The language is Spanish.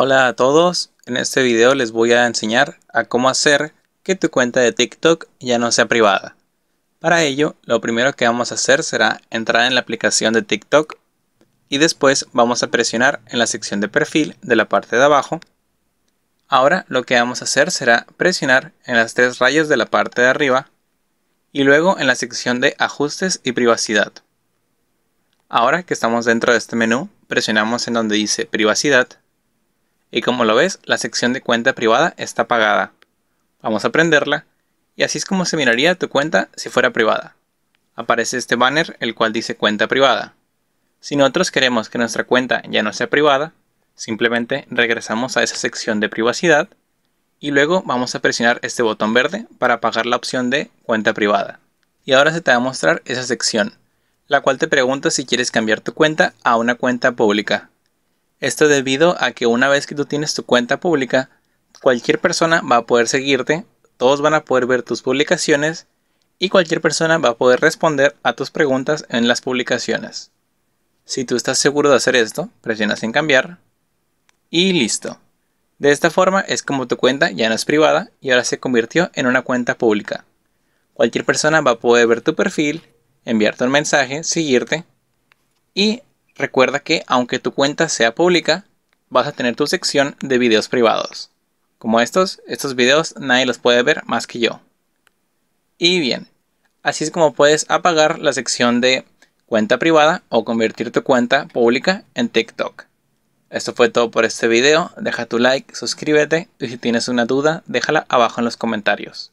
Hola a todos, en este video les voy a enseñar a cómo hacer que tu cuenta de TikTok ya no sea privada. Para ello, lo primero que vamos a hacer será entrar en la aplicación de TikTok y después vamos a presionar en la sección de perfil de la parte de abajo. Ahora lo que vamos a hacer será presionar en las tres rayas de la parte de arriba y luego en la sección de ajustes y privacidad. Ahora que estamos dentro de este menú, presionamos en donde dice privacidad y como lo ves la sección de cuenta privada está apagada. Vamos a prenderla y así es como se miraría tu cuenta si fuera privada. Aparece este banner el cual dice cuenta privada. Si nosotros queremos que nuestra cuenta ya no sea privada, simplemente regresamos a esa sección de privacidad y luego vamos a presionar este botón verde para apagar la opción de cuenta privada. Y ahora se te va a mostrar esa sección, la cual te pregunta si quieres cambiar tu cuenta a una cuenta pública. Esto debido a que una vez que tú tienes tu cuenta pública, cualquier persona va a poder seguirte, todos van a poder ver tus publicaciones y cualquier persona va a poder responder a tus preguntas en las publicaciones. Si tú estás seguro de hacer esto, presionas en cambiar y listo. De esta forma es como tu cuenta ya no es privada y ahora se convirtió en una cuenta pública. Cualquier persona va a poder ver tu perfil, enviarte un mensaje, seguirte y Recuerda que aunque tu cuenta sea pública, vas a tener tu sección de videos privados. Como estos, estos videos nadie los puede ver más que yo. Y bien, así es como puedes apagar la sección de cuenta privada o convertir tu cuenta pública en TikTok. Esto fue todo por este video, deja tu like, suscríbete y si tienes una duda déjala abajo en los comentarios.